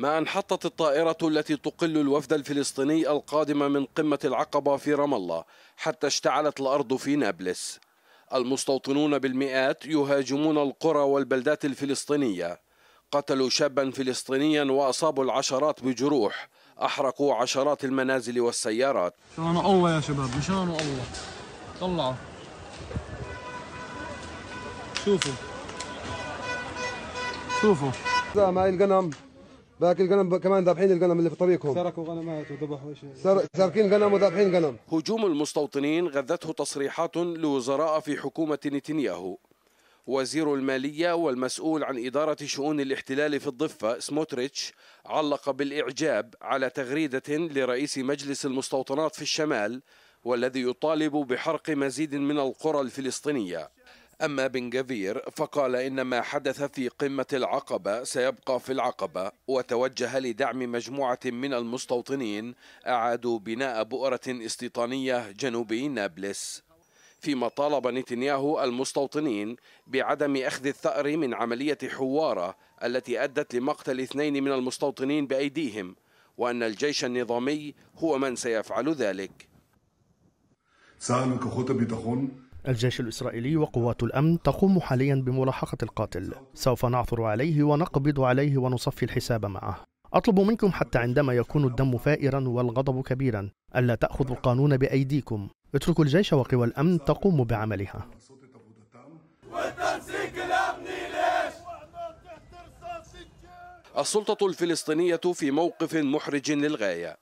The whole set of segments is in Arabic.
ما أن حطت الطائرة التي تقل الوفد الفلسطيني القادم من قمة العقبة في رام الله حتى اشتعلت الأرض في نابلس المستوطنون بالمئات يهاجمون القرى والبلدات الفلسطينية قتلوا شابا فلسطينيا وأصابوا العشرات بجروح أحرقوا عشرات المنازل والسيارات مشان الله يا شباب مشان الله طلعوا شوفوا شوفوا زي ما القلم باقي الغنم كمان ذابحين الغنم اللي في طريقهم سرقوا غنمات وذبحوا شيء سارقين غنم وذابحين غنم هجوم المستوطنين غذته تصريحات لوزراء في حكومه نتنياهو وزير المالية والمسؤول عن إدارة شؤون الاحتلال في الضفة سموتريتش علق بالإعجاب على تغريدة لرئيس مجلس المستوطنات في الشمال والذي يطالب بحرق مزيد من القرى الفلسطينية أما بن جفير فقال إن ما حدث في قمة العقبة سيبقى في العقبة وتوجه لدعم مجموعة من المستوطنين أعادوا بناء بؤرة استيطانية جنوبي نابلس فيما طالب نتنياهو المستوطنين بعدم أخذ الثأر من عملية حوارة التي أدت لمقتل اثنين من المستوطنين بأيديهم وأن الجيش النظامي هو من سيفعل ذلك الجيش الإسرائيلي وقوات الأمن تقوم حاليا بملاحقة القاتل سوف نعثر عليه ونقبض عليه ونصفي الحساب معه أطلب منكم حتى عندما يكون الدم فائرا والغضب كبيرا ألا تأخذوا القانون بأيديكم اتركوا الجيش وقوى الأمن تقوم بعملها السلطة الفلسطينية في موقف محرج للغاية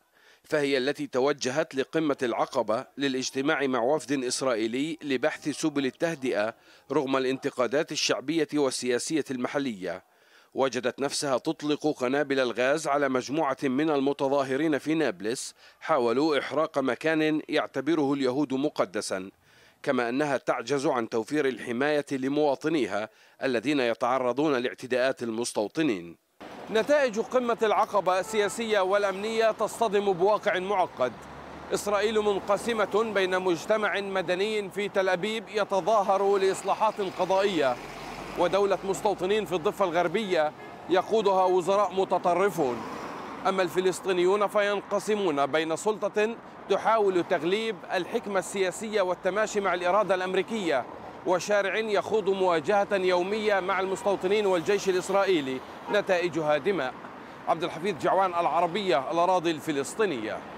فهي التي توجهت لقمة العقبة للاجتماع مع وفد إسرائيلي لبحث سبل التهدئة رغم الانتقادات الشعبية والسياسية المحلية وجدت نفسها تطلق قنابل الغاز على مجموعة من المتظاهرين في نابلس حاولوا إحراق مكان يعتبره اليهود مقدسا كما أنها تعجز عن توفير الحماية لمواطنيها الذين يتعرضون لاعتداءات المستوطنين نتائج قمة العقبة السياسية والأمنية تصطدم بواقع معقد إسرائيل منقسمة بين مجتمع مدني في تل أبيب يتظاهر لإصلاحات قضائية ودولة مستوطنين في الضفة الغربية يقودها وزراء متطرفون أما الفلسطينيون فينقسمون بين سلطة تحاول تغليب الحكمة السياسية والتماشي مع الإرادة الأمريكية وشارع يخوض مواجهة يومية مع المستوطنين والجيش الإسرائيلي نتائجها دماء عبد الحفيظ جعوان العربية الأراضي الفلسطينية